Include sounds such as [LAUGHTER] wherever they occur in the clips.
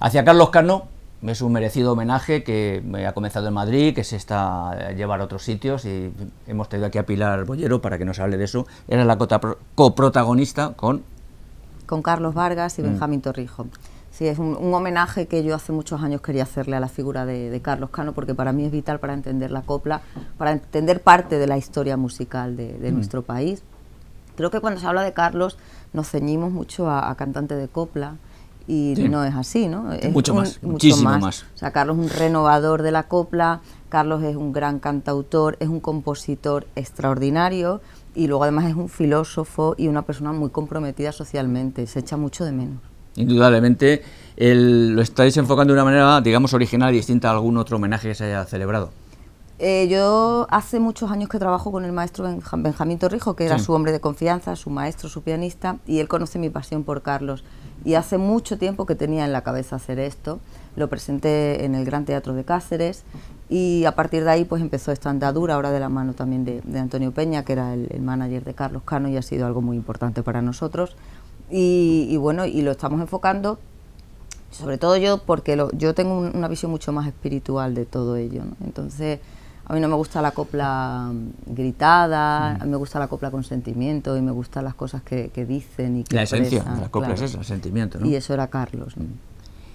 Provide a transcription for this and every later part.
Hacia Carlos Cano es un merecido homenaje que eh, ha comenzado en Madrid, que se está llevando eh, llevar a otros sitios y hemos tenido aquí a Pilar Bollero para que nos hable de eso. Era la coprotagonista con... Con Carlos Vargas y mm. Benjamín Torrijo. Sí, es un, homenaje que yo hace muchos años quería hacerle a la figura de, Carlos Cano porque para mí es vital para entender la copla, para entender parte de la historia musical de, mm. nuestro país. Creo que cuando se habla de Carlos nos ceñimos mucho a cantante de copla, y no es así, ¿no? Es mucho más, muchísimo más. Carlos es un renovador de la copla, Carlos es un gran cantautor, es un compositor extraordinario y luego además es un filósofo y una persona muy comprometida socialmente, se echa mucho de menos. Indudablemente lo estáis enfocando de una manera, digamos, original y distinta a algún otro homenaje que se haya celebrado. Eh, yo hace muchos años que trabajo con el maestro Benjamín Torrijo, que era su hombre de confianza, su maestro, su pianista, y él conoce mi pasión por Carlos y hace mucho tiempo que tenía en la cabeza hacer esto. Lo presenté en el Gran Teatro de Cáceres y a partir de ahí pues empezó esta andadura, ahora de la mano también de, Antonio Peña, que era el, manager de Carlos Cano y ha sido algo muy importante para nosotros. Y, bueno, y lo estamos enfocando, sobre todo yo, porque yo tengo una visión mucho más espiritual de todo ello. Entonces, a mí no me gusta la copla gritada, mm. me gusta la copla con sentimiento y me gustan las cosas que, dicen y que La esencia de la copla es el sentimiento. ¿no? Y eso era Carlos.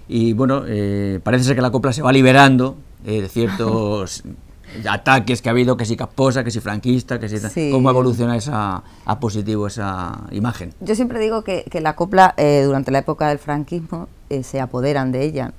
Y bueno, eh, parece ser que la copla se va liberando eh, de ciertos [LAUGHS] ataques que ha habido, que si casposa, que si franquista, que si... ¿Cómo evoluciona esa, a positivo esa imagen? Yo siempre digo que, la copla eh, durante la época del franquismo se apoderan de ella,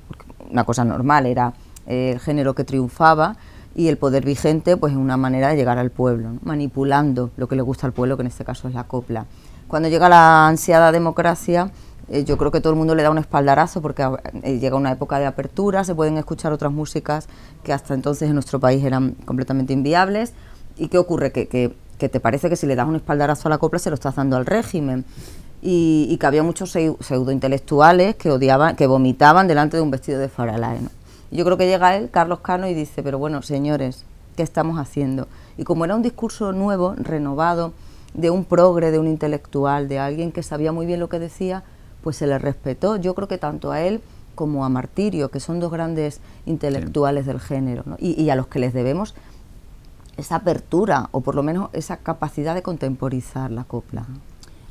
una cosa normal, era el género que triunfaba, y el poder vigente pues es una manera de llegar al pueblo, manipulando lo que le gusta al pueblo, que en este caso es la copla. Cuando llega la ansiada democracia, eh, yo creo que todo el mundo le da un espaldarazo porque eh, llega una época de apertura, se pueden escuchar otras músicas que hasta entonces en nuestro país eran completamente inviables. ¿Y qué ocurre? Que, que, que te parece que si le das un espaldarazo a la copla se lo estás dando al régimen. Y, que había muchos pseudointelectuales que odiaban, que vomitaban delante de un vestido de faralae. Yo creo que llega él, Carlos Cano, y dice, pero bueno, señores, ¿qué estamos haciendo? Y como era un discurso nuevo, renovado, de un progre, de un intelectual, de alguien que sabía muy bien lo que decía, pues se le respetó. Yo creo que tanto a él como a Martirio, que son dos grandes intelectuales del género, y, a los que les debemos esa apertura, o por lo menos esa capacidad de contemporizar la copla.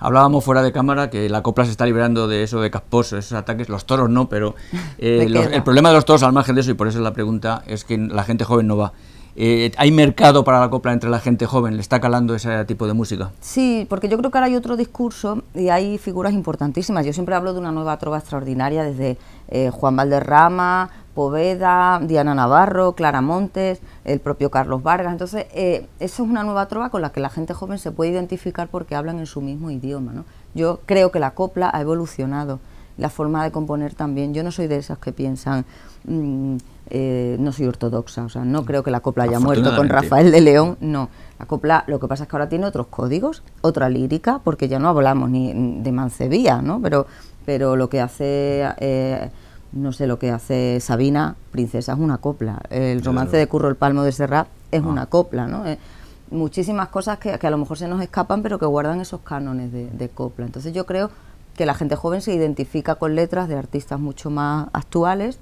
Hablábamos fuera de cámara que la copla se está liberando de eso de Casposo, esos ataques, los toros no, pero [LAUGHS] eh, el problema de los toros al margen de eso, y por eso es la pregunta, es que la gente joven no va. Eh, ¿Hay mercado para la copla entre la gente joven? ¿Le está calando ese tipo de música? Sí, porque yo creo que ahora hay otro discurso y hay figuras importantísimas. Yo siempre hablo de una nueva trova extraordinaria, desde eh, Juan Valderrama, Poveda, Diana Navarro, Clara Montes, el propio Carlos Vargas. Entonces, eh, eso es una nueva trova con la que la gente joven se puede identificar porque hablan en su mismo idioma. ¿no? Yo creo que la copla ha evolucionado, la forma de componer también. Yo no soy de esas que piensan, mm, eh, no soy ortodoxa, o sea, no creo que la copla haya muerto con Rafael de León, no. La copla, lo que pasa es que ahora tiene otros códigos, otra lírica, porque ya no hablamos ni de mancebía, ¿no? Pero, pero lo que hace... Eh, no sé lo que hace Sabina, Princesa es una copla, el romance de Curro el Palmo de Serrat es ah. una copla, ¿no? Eh, muchísimas cosas que, que, a lo mejor se nos escapan, pero que guardan esos cánones de, de, copla. Entonces yo creo que la gente joven se identifica con letras de artistas mucho más actuales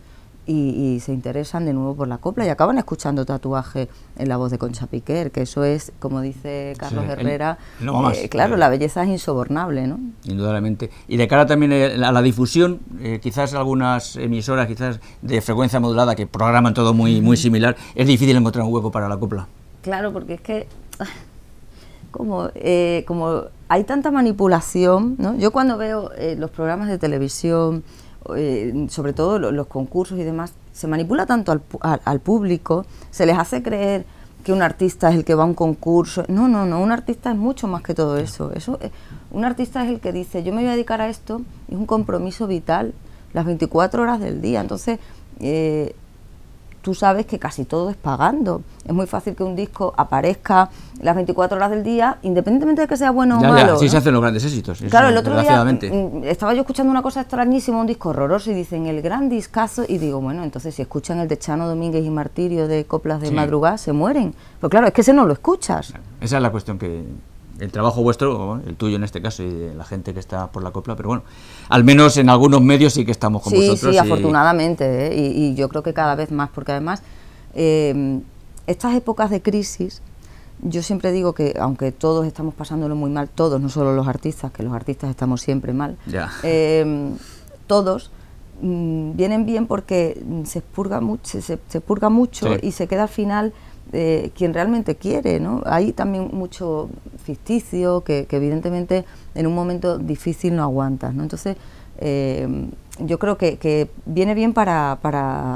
y, se interesan de nuevo por la copla y acaban escuchando tatuaje en la voz de Concha Piquer, que eso es, como dice Carlos Herrera, eh, claro, eh. la belleza es insobornable, ¿no? Indudablemente. Y de cara también eh, a la difusión, quizás algunas emisoras, quizás de frecuencia modulada, que programan todo muy, muy [LAUGHS] similar, es difícil encontrar un hueco para la copla. Claro, porque es que... [SIGHS] Como, como hay tanta manipulación, ¿no? Yo cuando veo los programas de televisión, eh, sobre todo los, concursos y demás, se manipula tanto al, público, se les hace creer que un artista es el que va a un concurso. No, no, no, un artista es mucho más que todo eso. eso eh, un artista es el que dice, yo me voy a dedicar a esto, es un compromiso vital, las 24 horas del día. Entonces, eh, tú sabes que casi todo es pagando. Es muy fácil que un disco aparezca las 24 horas del día, independientemente de que sea bueno o malo. Ya, se hacen los grandes éxitos. Claro, el otro día mm, mm, estaba yo escuchando una cosa extrañísima, un disco horroroso, y dicen el gran discazo, y digo, bueno, entonces si escuchan el de Chano Domínguez y Martirio de Coplas de Madrugada, se mueren. Pues claro, es que ese no lo escuchas. Esa es la cuestión que el trabajo vuestro, el tuyo en este caso, y de la gente que está por la copla, pero bueno, al menos en algunos medios sí que estamos con vosotros. Sí, y... afortunadamente, ¿eh? y, yo creo que cada vez más, porque además em, estas épocas de crisis, yo siempre digo que aunque todos estamos pasándolo muy mal, todos, no solo los artistas, que los artistas estamos siempre mal, em, todos mm, vienen bien porque se expurga mucho, se, purga mucho y se queda al final quien realmente quiere, ¿no? Hay también mucho ficticio que, evidentemente en un momento difícil no aguantas, ¿no? Entonces, eh, yo creo que, viene bien para,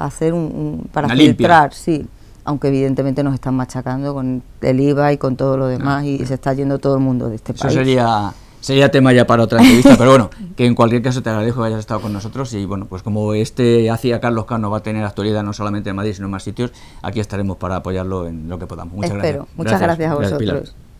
hacer un, para filtrar, sí. Aunque evidentemente nos están machacando con el IVA y con todo lo demás ah. y se está yendo todo el mundo de este país. Eso sería sería tema ya para otra entrevista, pero bueno, [LAUGHS] que en cualquier caso te agradezco que hayas estado con nosotros y bueno, pues como este hacía Carlos Cano va a tener actualidad no solamente en Madrid sino en más sitios, aquí estaremos para apoyarlo en lo que podamos. Muchas Espero. gracias. Muchas gracias, a vosotros. Gracias,